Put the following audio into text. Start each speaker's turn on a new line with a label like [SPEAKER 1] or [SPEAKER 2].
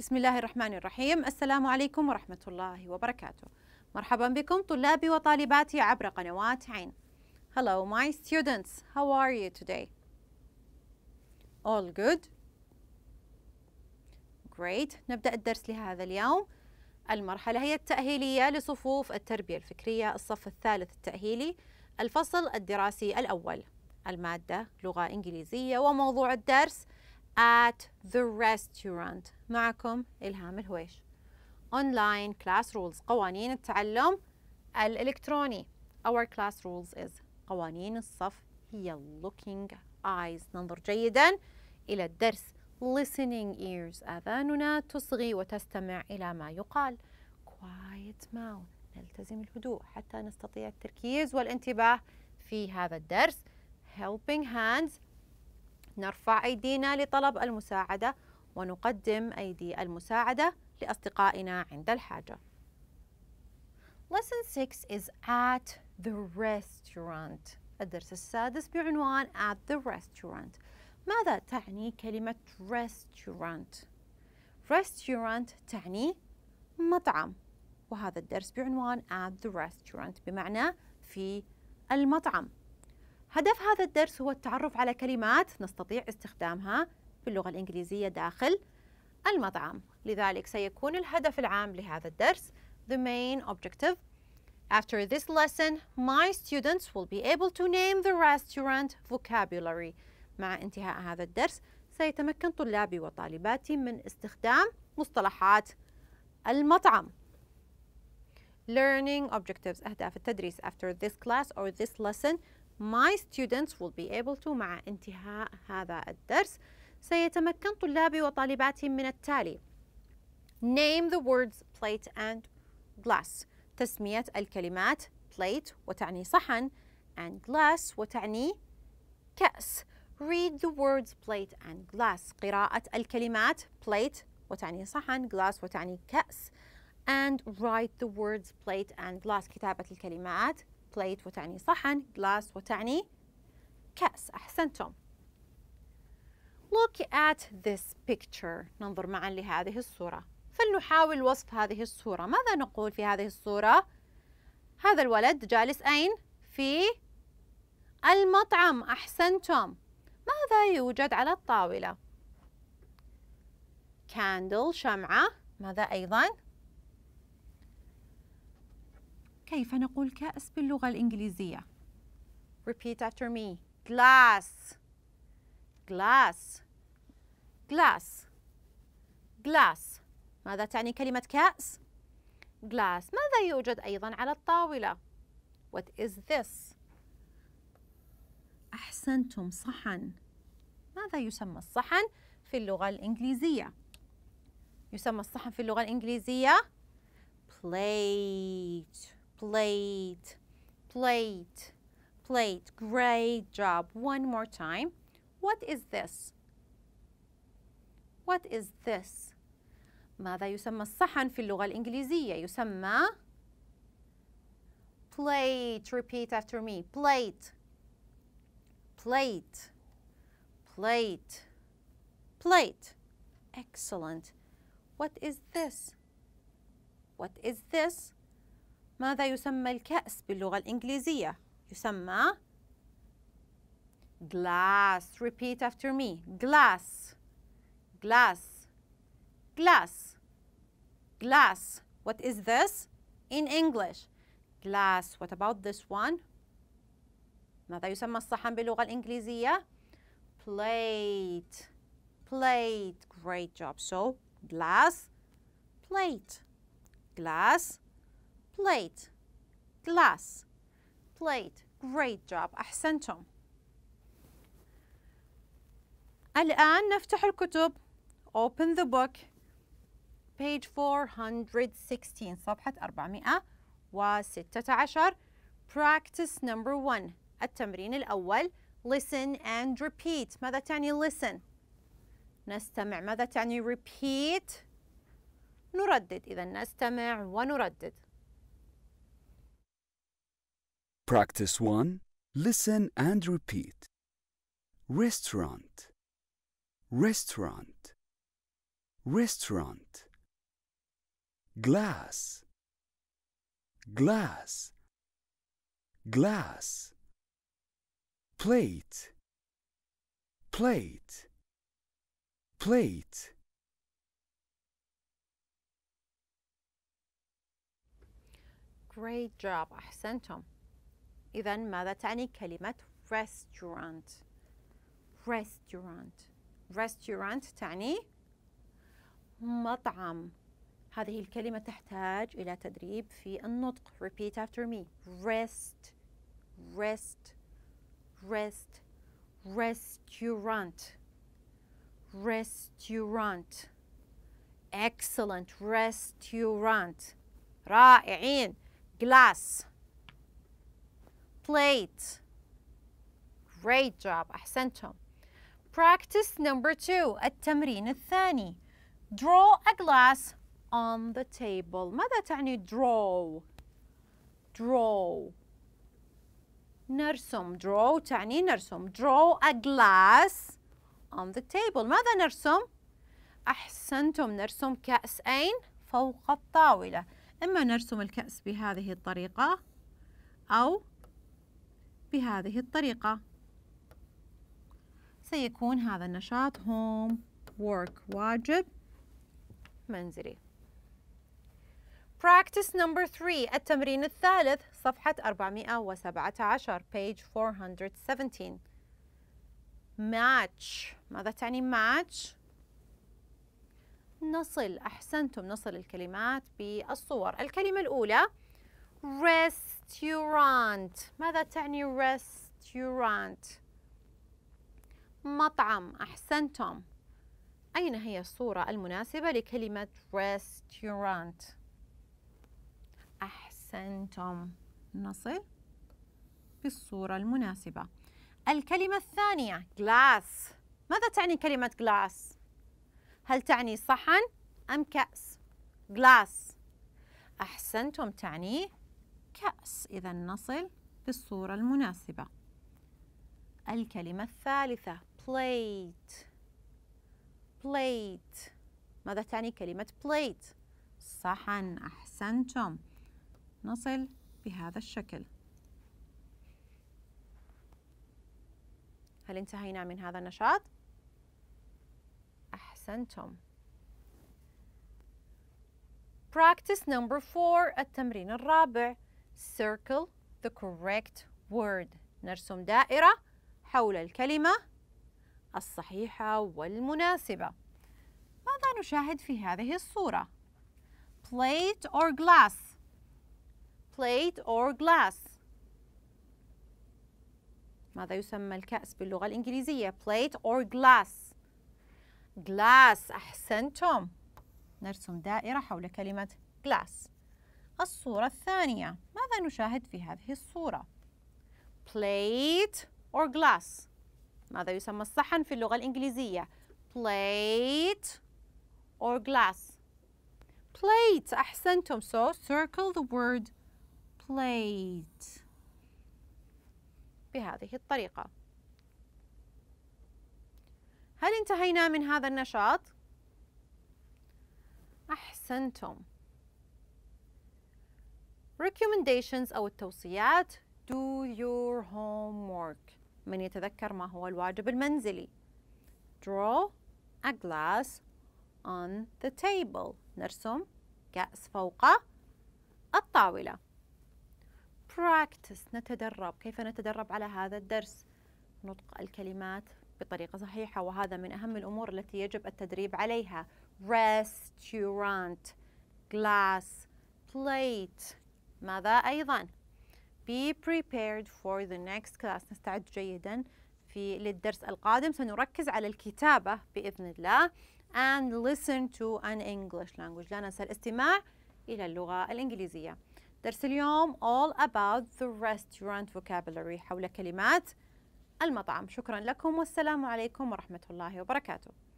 [SPEAKER 1] بسم الله الرحمن الرحيم السلام عليكم ورحمة الله وبركاته مرحبا بكم طلابي وطالباتي عبر قنوات عين Hello my students how are you today All good Great نبدأ الدرس لهذا اليوم المرحلة هي التأهيلية لصفوف التربية الفكرية الصف الثالث التأهيلي الفصل الدراسي الأول المادة لغة إنجليزية وموضوع الدرس at the restaurant معكم إلهام الهويش online class rules قوانين التعلم الإلكتروني our class rules is قوانين الصف هي looking eyes ننظر جيدا إلى الدرس listening ears آذاننا تصغي وتستمع إلى ما يقال quiet mouth نلتزم الهدوء حتى نستطيع التركيز والانتباه في هذا الدرس helping hands نرفع أيدينا لطلب المساعدة ونقدم أيدي المساعدة لأصدقائنا عند الحاجة. Lesson 6 is at the restaurant. الدرس السادس بعنوان at the restaurant. ماذا تعني كلمة restaurant؟ restaurant تعني مطعم وهذا الدرس بعنوان at the restaurant بمعنى في المطعم هدف هذا الدرس هو التعرف على كلمات نستطيع استخدامها في اللغة الإنجليزية داخل المطعم لذلك سيكون الهدف العام لهذا الدرس the main objective After this lesson, my students will be able to name the restaurant vocabulary. مع انتهاء هذا الدرس سيتمكن طلابي وطالباتي من استخدام مصطلحات المطعم. Learning objectives أهداف التدريس after this class or this lesson My students will be able to مع انتهاء هذا الدرس سيتمكن طلابي وطالباتي من التالي Name the words plate and glass تسمية الكلمات plate وتعني صحن and glass وتعني كأس Read the words plate and glass قراءة الكلمات plate وتعني صحن glass وتعني كأس and write the words plate and glass كتابة الكلمات plate وتعني صحن glass وتعني كأس أحسنتم Look at this picture ننظر معا لهذه الصورة فلنحاول وصف هذه الصورة ماذا نقول في هذه الصورة؟ هذا الولد جالس أين؟ في المطعم أحسنتم ماذا يوجد على الطاولة؟ candle شمعة ماذا أيضاً؟ كيف نقول كأس باللغة الإنجليزية؟ Repeat after me. Glass. Glass. Glass. Glass. ماذا تعني كلمة كأس؟ Glass. ماذا يوجد أيضا على الطاولة؟ What is this? أحسنتم صحن. ماذا يسمى الصحن في اللغة الإنجليزية؟ يسمى الصحن في اللغة الإنجليزية plate. plate, plate, plate. Great job. One more time. What is this? What is this? ماذا يسمى الصحن في اللغة الإنجليزية؟ يسمى plate. Repeat after me. Plate. Plate. Plate. Plate. Excellent. What is this? What is this? ماذا يسمى الكأس باللغة الإنجليزية؟ يسمى glass repeat after me glass glass glass glass what is this in English glass what about this one ماذا يسمى الصحن باللغة الإنجليزية plate plate great job so glass plate glass plate glass plate great job أحسنتم الآن نفتح الكتب open the book page 416 صفحة 416 practice number one التمرين الأول listen and repeat ماذا تعني listen نستمع ماذا تعني repeat نردد إذا نستمع ونردد Practice 1. Listen and repeat. Restaurant. Restaurant. Restaurant. Glass. Glass. Glass. Plate. Plate. Plate. Great job, أحسنتم. إذا ماذا تعني كلمة restaurant restaurant restaurant تعني مطعم هذه الكلمة تحتاج إلى تدريب في النطق repeat after me rest rest rest restaurant restaurant excellent restaurant رائعين glass plate. Great job أحسنتم. Practice number two التمرين الثاني. Draw a glass on the table. ماذا تعني draw؟ draw. نرسم draw تعني نرسم draw a glass on the table ماذا نرسم؟ أحسنتم نرسم كأسين فوق الطاولة إما نرسم الكأس بهذه الطريقة أو بهذه الطريقة سيكون هذا النشاط home work واجب منزلي Practice number three التمرين الثالث صفحة 417 page 417 match ماذا تعني match؟ نصل أحسنتم نصل الكلمات بالصور الكلمة الأولى rest restaurant ماذا تعني restaurant مطعم أحسنتم أين هي الصورة المناسبة لكلمة restaurant أحسنتم نصل بالصورة المناسبة الكلمة الثانية glass ماذا تعني كلمة glass هل تعني صحن أم كأس glass أحسنتم تعني كأس إذا نصل بالصورة المناسبة الكلمة الثالثة plate plate ماذا تعني كلمة plate صحن أحسنتم نصل بهذا الشكل هل انتهينا من هذا النشاط؟ أحسنتم practice number four التمرين الرابع circle the correct word نرسم دائرة حول الكلمة الصحيحة والمناسبة ماذا نشاهد في هذه الصورة؟ plate or glass plate or glass ماذا يسمى الكأس باللغة الإنجليزية؟ plate or glass glass أحسنتم نرسم دائرة حول كلمة glass الصورة الثانية ماذا نشاهد في هذه الصورة؟ plate or glass ماذا يسمى الصحن في اللغة الإنجليزية؟ plate or glass plate أحسنتم so circle the word plate بهذه الطريقة هل انتهينا من هذا النشاط؟ أحسنتم recommendations أو التوصيات do your homework من يتذكر ما هو الواجب المنزلي draw a glass on the table نرسم كأس فوق الطاولة practice نتدرب كيف نتدرب على هذا الدرس نطق الكلمات بطريقة صحيحة وهذا من أهم الأمور التي يجب التدريب عليها restaurant glass plate ماذا أيضا be prepared for the next class نستعد جيدا في للدرس القادم سنركز على الكتابة بإذن الله and listen to an English language لا ننسى الاستماع إلى اللغة الإنجليزية درس اليوم all about the restaurant vocabulary حول كلمات المطعم شكرا لكم والسلام عليكم ورحمة الله وبركاته